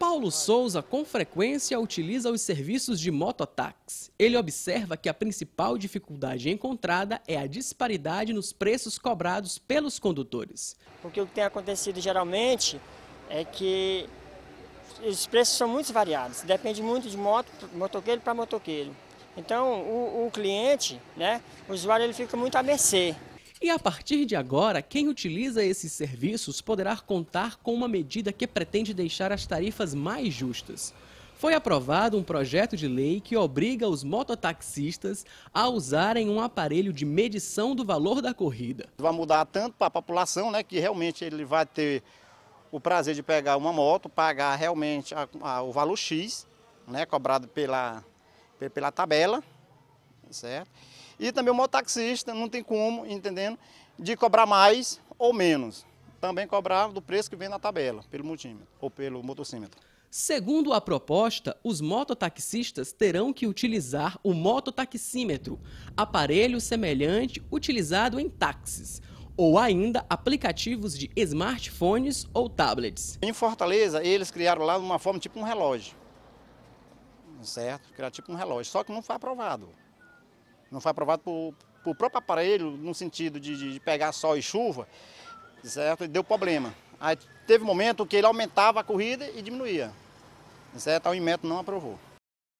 Paulo Souza com frequência utiliza os serviços de mototáxi. Ele observa que a principal dificuldade encontrada é a disparidade nos preços cobrados pelos condutores. Porque o que tem acontecido geralmente é que os preços são muito variados, depende muito de moto, motoqueiro para motoqueiro. Então o, o cliente, né, o usuário, ele fica muito à mercê e a partir de agora, quem utiliza esses serviços poderá contar com uma medida que pretende deixar as tarifas mais justas. Foi aprovado um projeto de lei que obriga os mototaxistas a usarem um aparelho de medição do valor da corrida. Vai mudar tanto para a população, né, que realmente ele vai ter o prazer de pegar uma moto, pagar realmente a, a, o valor X, né, cobrado pela, pela tabela, certo? E também o mototaxista não tem como, entendendo, de cobrar mais ou menos. Também cobrar do preço que vem na tabela, pelo multímetro ou pelo motocímetro. Segundo a proposta, os mototaxistas terão que utilizar o mototaxímetro, aparelho semelhante utilizado em táxis, ou ainda aplicativos de smartphones ou tablets. Em Fortaleza, eles criaram lá uma forma tipo um relógio, certo? Criaram tipo um relógio, só que não foi aprovado não foi aprovado por, por próprio aparelho, no sentido de, de pegar sol e chuva, certo? E deu problema. Aí teve momento que ele aumentava a corrida e diminuía. Certo? o Inmetro não aprovou.